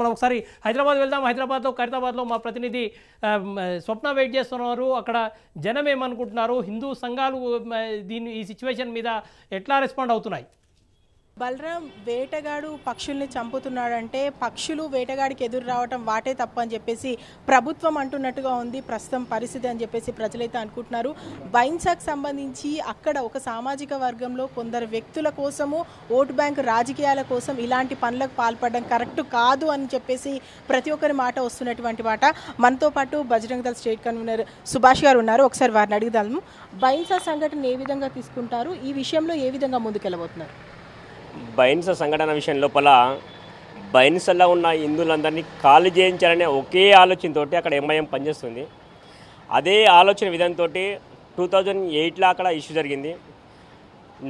మనం ఒకసారి హైదరాబాద్ వెళ్దాం హైదరాబాద్లో ఖైరతాబాద్లో మా ప్రతినిధి స్వప్న వెయిట్ చేస్తున్నారు అక్కడ జనం ఏమనుకుంటున్నారు హిందూ సంఘాలు దీని ఈ సిచ్యువేషన్ మీద ఎట్లా రెస్పాండ్ అవుతున్నాయి బలరాం వేటగాడు పక్షుల్ని చంపుతున్నాడంటే పక్షులు వేటగాడికి ఎదురు రావటం వాటే తప్ప అని చెప్పేసి ప్రభుత్వం అంటున్నట్టుగా ఉంది ప్రస్తుతం పరిస్థితి అని చెప్పేసి ప్రజలైతే అనుకుంటున్నారు బైన్సాక్ సంబంధించి అక్కడ ఒక సామాజిక వర్గంలో కొందరు వ్యక్తుల కోసము ఓటు బ్యాంక్ రాజకీయాల కోసం ఇలాంటి పనులకు పాల్పడడం కరెక్ట్ కాదు అని చెప్పేసి ప్రతి ఒక్కరి మాట వస్తున్నటువంటి మాట మనతో పాటు బజరంగ్ దళ స్టేట్ కన్వీనర్ సుభాష్ గారు ఉన్నారు ఒకసారి వారిని అడిగిదాము బైన్సాక్ సంఘటన ఏ విధంగా తీసుకుంటారు ఈ విషయంలో ఏ విధంగా ముందుకెళ్ళబోతున్నారు బైన్స సంఘటన విషయం లోపల బైన్సల్లో ఉన్న హిందువులందరినీ ఖాళీ చేయించాలనే ఒకే ఆలోచనతో అక్కడ ఎంఐఎం పనిచేస్తుంది అదే ఆలోచన విధానంతో టూ థౌజండ్ ఎయిట్లో అక్కడ ఇష్యూ జరిగింది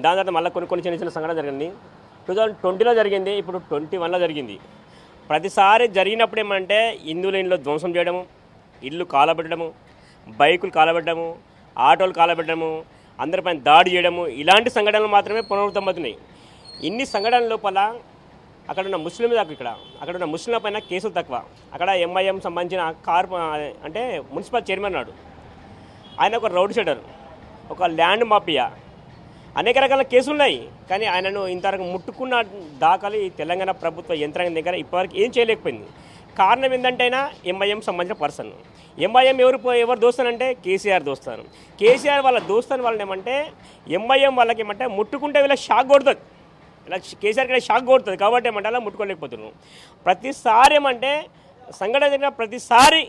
దాని తర్వాత మళ్ళీ కొన్ని కొన్ని చిన్న చిన్న సంఘటన జరిగింది టూ థౌజండ్ ట్వంటీలో జరిగింది ఇప్పుడు ట్వంటీ వన్లో జరిగింది ప్రతిసారి జరిగినప్పుడు ఏమంటే హిందువుల ఇంట్లో ధ్వంసం చేయడము ఇల్లు కాలబెట్టడము బైకులు కాలబెట్టడము ఆటోలు కాలబెట్టడము అందరిపైన దాడి చేయడము ఇలాంటి సంఘటనలు మాత్రమే పునరుద్ధమవుతున్నాయి ఇన్ని సంఘటనల లోపల అక్కడ ఉన్న ముస్లిం దాకా ఇక్కడ అక్కడ ఉన్న ముస్లింల పైన కేసులు తక్కువ అక్కడ ఎంఐఎం సంబంధించిన కార్ అంటే మున్సిపల్ చైర్మన్ నాడు ఆయన ఒక రౌడ్ షెడర్ ఒక ల్యాండ్ మాఫియా అనేక రకాల కేసులు ఉన్నాయి కానీ ఆయనను ఇంతవరకు ముట్టుకున్న దాఖలు ఈ తెలంగాణ ప్రభుత్వ యంత్రాంగం దగ్గర ఇప్పటివరకు ఏం చేయలేకపోయింది కారణం ఏంటంటే ఆయన ఎంఐఎం సంబంధించిన పర్సన్ ఎంఐఎం ఎవరు ఎవరు దోస్తానంటే కేసీఆర్ దోస్తాను కేసీఆర్ వాళ్ళ దోస్తాను వాళ్ళని ఏమంటే ఎంఐఎం వాళ్ళకి ఏమంటే ముట్టుకుంటే వీళ్ళ షాక్ కొడుతుంది ఇలా కేసీఆర్ కూడా షాక్ కొడుతుంది కాబట్టి ఏమంటే అలా ముట్టుకోలేకపోతున్నాం ప్రతిసారి ఏమంటే సంఘటన జరిగిన ప్రతిసారి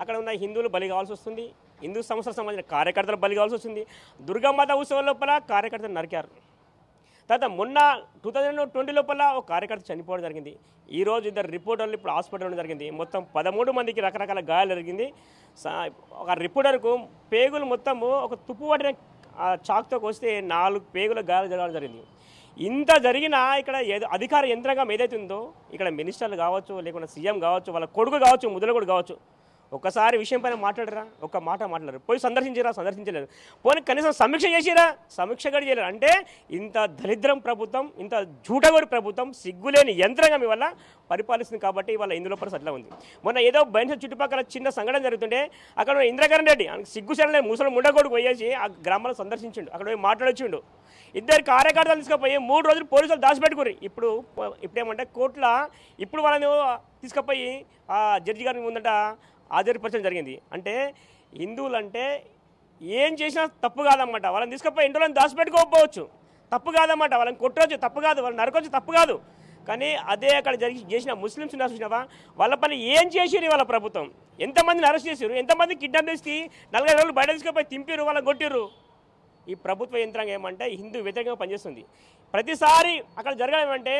అక్కడ ఉన్న హిందువులు బలి కావాల్సి వస్తుంది హిందూ సంస్థలకు సంబంధించిన కార్యకర్తలు బలి కావాల్సి వస్తుంది దుర్గామాత ఉత్సవం లోపల కార్యకర్తలు నరికారు తర్వాత మొన్న టూ థౌజండ్ ట్వంటీ లోపల ఒక కార్యకర్త చనిపోవడం జరిగింది ఈ రోజు ఇద్దరు రిపోర్టర్లు ఇప్పుడు హాస్పిటల్ జరిగింది మొత్తం పదమూడు మందికి రకరకాల గాయాలు జరిగింది ఒక రిపోర్టర్కు పేగులు మొత్తము ఒక తుప్పు పట్టిన చాక్తో కోస్తే నాలుగు పేగుల గాయాలు జరగడం జరిగింది ఇంత జరిగినా ఇక్కడ అధికార యంత్రాంగం ఏదైతే ఉందో ఇక్కడ మినిస్టర్లు కావచ్చు లేకుంటే సీఎం కావచ్చు వాళ్ళ కొడుకు కావచ్చు కూడా కావచ్చు ఒకసారి విషయం పైన మాట్లాడరా ఒక మాట మాట్లాడరు పోయి సందర్శించరా సందర్శించలేరు పోనీ కనీసం సమీక్ష చేసిరా సమీక్ష కూడా చేయలేరు అంటే ఇంత దరిద్రం ప్రభుత్వం ఇంత జూటగోరు ప్రభుత్వం సిగ్గులేని యంత్రాంగం ఇవాళ పరిపాలిస్తుంది కాబట్టి ఇవాళ ఇందులో పరిస్థితి అట్లా ఉంది మొన్న ఏదో బయట చుట్టుపక్కల చిన్న సంఘటన జరుగుతుంటే అక్కడ ఇంద్రకరణ్ రెడ్డి సిగ్గు సరలే ముసలి ముండగోడు పోయేసి ఆ గ్రామాలను సందర్శించిండు అక్కడ పోయి మాట్లాడొచ్చిండు ఇద్దరు కార్యకర్తలు తీసుకుపోయి మూడు రోజులు పోలీసులు దాచిపెట్టుకుని ఇప్పుడు ఇప్పుడేమంటే కోర్టుల ఇప్పుడు వాళ్ళని తీసుకుపోయి జడ్జి గారి ముందట ఆధారపరచడం జరిగింది అంటే హిందువులంటే ఏం చేసినా తప్పు కాదన్నమాట వాళ్ళని తీసుకపోయి ఇంట్లో దాచిపెట్టుకోకపోవచ్చు తప్పు కాదన్నమాట వాళ్ళని కొట్టవచ్చు తప్పు కాదు వాళ్ళని నరకొచ్చు తప్పు కాదు కానీ అదే అక్కడ జరిగి చేసిన ముస్లిమ్స్ ఉన్నారు చూసినావా వాళ్ళ పని ఏం చేసిరు వాళ్ళ ప్రభుత్వం ఎంతమందిని అరెస్ట్ చేసారు ఎంతమంది కిడ్నాప్ చేసి నలభై రోజులు బయట తీసుకుపోయి తింపారు వాళ్ళని కొట్టిరు ఈ ప్రభుత్వ యంత్రాంగం ఏమంటే హిందూ వ్యతిరేకంగా పనిచేస్తుంది ప్రతిసారి అక్కడ జరగడం ఏమంటే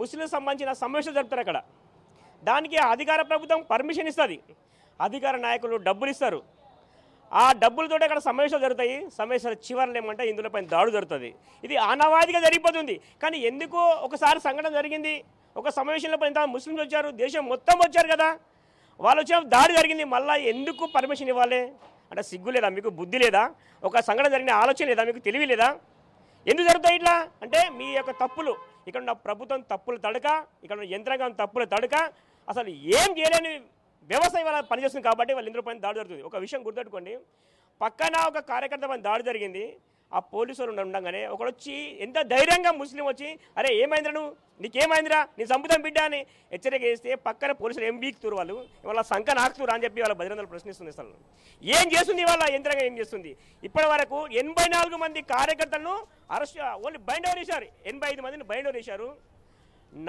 ముస్లిం సంబంధించిన సమావేశాలు జరుపుతారు అక్కడ దానికి అధికార ప్రభుత్వం పర్మిషన్ ఇస్తుంది అధికార నాయకులు డబ్బులు ఇస్తారు ఆ డబ్బులతో అక్కడ సమావేశాలు జరుగుతాయి సమావేశాల చివరిలో ఏమంటే ఇందులో పైన దాడు జరుగుతుంది ఇది ఆనవాదిగా జరిగిపోతుంది కానీ ఎందుకు ఒకసారి సంఘటన జరిగింది ఒక సమావేశంలో పైన ముస్లింస్ వచ్చారు దేశం మొత్తం వచ్చారు కదా వాళ్ళు వచ్చే దాడి జరిగింది మళ్ళీ ఎందుకు పర్మిషన్ ఇవ్వాలి అంటే సిగ్గు లేదా మీకు బుద్ధి లేదా ఒక సంఘటన జరిగిన ఆలోచన లేదా మీకు తెలివి లేదా ఎందుకు జరుగుతాయి ఇట్లా అంటే మీ యొక్క తప్పులు ఇక్కడ ఉన్న ప్రభుత్వం తప్పులు తడక ఇక్కడ ఉన్న యంత్రాంగం తప్పులు తడక అసలు ఏం చేయలేని వ్యవసాయం వాళ్ళ పనిచేస్తుంది కాబట్టి వాళ్ళ ఇంద్రుపైన దాడి జరుగుతుంది ఒక విషయం గుర్తుపెట్టుకోండి పక్కన ఒక కార్యకర్త పైన దాడి జరిగింది ఆ పోలీసులు ఉండగానే వచ్చి ఎంత ధైర్యంగా ముస్లిం వచ్చి అరే ఏమైందిరా నువ్వు నీకేమైందిరా నీ సంబుధం బిడ్డ అని హెచ్చరిక చేస్తే పక్కన పోలీసులు ఏం బీక్తురు వాళ్ళు వాళ్ళ సంఖ నాకుతురు అని చెప్పి వాళ్ళ బహిరంగలు ప్రశ్నిస్తుంది అసలు ఏం చేస్తుంది వాళ్ళ యంత్రంగా ఏం చేస్తుంది ఇప్పటి వరకు ఎనభై నాలుగు మంది కార్యకర్తలను అరెస్ట్ ఓన్లీ బైండ్ ఓవర్ చేశారు ఎనభై ఐదు మందిని బైండ్ ఓవర్ చేశారు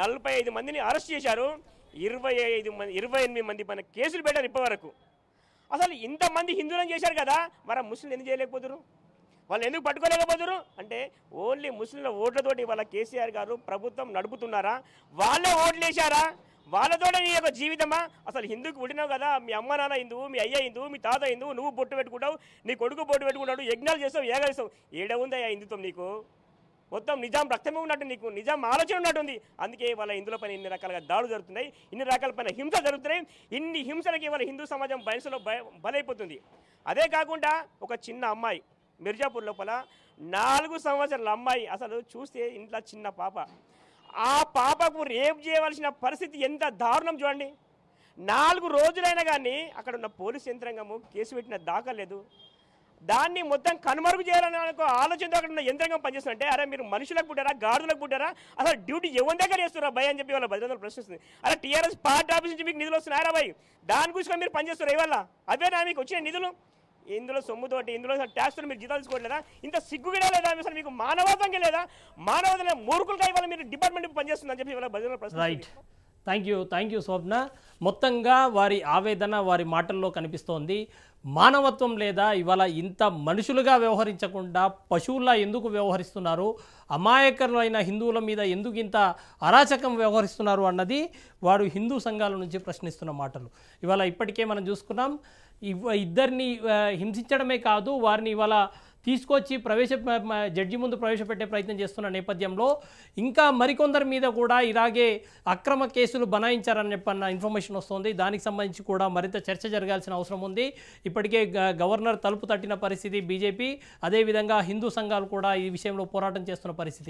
నలభై ఐదు మందిని అరెస్ట్ చేశారు ఇరవై ఐదు మంది ఇరవై ఎనిమిది మంది మన కేసులు పెట్టారు ఇప్పటివరకు అసలు ఇంతమంది హిందువులను చేశారు కదా మరి ముస్లింలు ఎందుకు చేయలేకపోతున్నారు వాళ్ళు ఎందుకు పట్టుకోలేకపోతున్నారు అంటే ఓన్లీ ముస్లింల ఓట్లతోటి వాళ్ళ కేసీఆర్ గారు ప్రభుత్వం నడుపుతున్నారా వాళ్ళే ఓట్లు వేశారా వాళ్ళతోనే నీ యొక్క జీవితమా అసలు హిందూకి పుట్టినావు కదా మీ అమ్మ నాన్న హిందువు మీ అయ్య హిందువు మీ తాత హిందువు నువ్వు బొట్టు పెట్టుకుంటావు నీ కొడుకు బొట్టు పెట్టుకుంటాడు యజ్ఞాలు చేస్తావు ఏగా చేస్తావు ఏడ ఉందా హిందుత్వం నీకు మొత్తం నిజాం రక్తమే ఉన్నట్టు నీకు నిజాం ఆలోచన ఉన్నట్టుంది అందుకే వాళ్ళ ఇందులో పైన ఇన్ని రకాలుగా దాడులు జరుగుతున్నాయి ఇన్ని రకాల పైన హింస జరుగుతున్నాయి ఇన్ని హింసలకి వాళ్ళ హిందూ సమాజం బయసులో బలైపోతుంది అదే కాకుండా ఒక చిన్న అమ్మాయి మిర్జాపూర్ లోపల నాలుగు సంవత్సరాల అమ్మాయి అసలు చూస్తే ఇంట్లో చిన్న పాప ఆ పాపకు రేపు చేయవలసిన పరిస్థితి ఎంత దారుణం చూడండి నాలుగు రోజులైనా కానీ అక్కడ ఉన్న పోలీస్ యంత్రాంగము కేసు పెట్టిన దాఖలేదు దాన్ని మొత్తం కనుమరుగు చేయాలని ఆలోచనతో అక్కడ ఉన్న యంత్రాంగం పనిచేస్తుంటే అరే మీరు మనుషులకు పుట్టారా గాడులకు పుట్టారా అసలు డ్యూటీ ఎవరి దగ్గర చేస్తున్నారా భయ అని చెప్పి వాళ్ళ భద్రతలు ప్రశ్నిస్తుంది అలా టీఆర్ఎస్ పార్టీ ఆఫీస్ నుంచి మీకు నిధులు వస్తున్నారా భయ్ దాని గురించి మీరు పనిచేస్తారు ఇవాళ అవేనా మీకు వచ్చిన నిధులు ఇందులో సొమ్ముతోటి ఇందులో ట్యాక్స్లు మీరు జీతాలు తీసుకోవట్లేదా ఇంత సిగ్గుగడే లేదా అసలు మీకు మానవాదంగా లేదా మానవత మూర్ఖులుగా ఇవాళ మీరు డిపార్ట్మెంట్ పనిచేస్తుందని చెప్పి ఇవాళ భద్రతలు ప్రశ్న thank you thank you Swapna మొత్తంగా వారి ఆవేదన వారి మాటల్లో కనిపిస్తోంది మానవత్వం లేదా ఇవాళ ఇంత మనుషులుగా వ్యవహరించకుండా పశువుల్లా ఎందుకు వ్యవహరిస్తున్నారు అమాయకరులైన హిందువుల మీద ఎందుకు ఇంత అరాచకం వ్యవహరిస్తున్నారు అన్నది వారు హిందూ సంఘాల నుంచి ప్రశ్నిస్తున్న మాటలు ఇవాళ ఇప్పటికే మనం చూసుకున్నాం ఇద్దరిని హింసించడమే కాదు వారిని ఇవాళ తీసుకొచ్చి ప్రవేశ జడ్జి ముందు ప్రవేశపెట్టే ప్రయత్నం చేస్తున్న నేపథ్యంలో ఇంకా మరికొందరి మీద కూడా ఇలాగే అక్రమ కేసులు బనాయించారని చెప్పన్న ఇన్ఫర్మేషన్ వస్తుంది దానికి సంబంధించి కూడా మరింత చర్చ జరగాల్సిన అవసరం ఉంది ఇప్పటికే గవర్నర్ తలుపు తట్టిన పరిస్థితి బీజేపీ అదేవిధంగా హిందూ సంఘాలు కూడా ఈ విషయంలో పోరాటం చేస్తున్న పరిస్థితి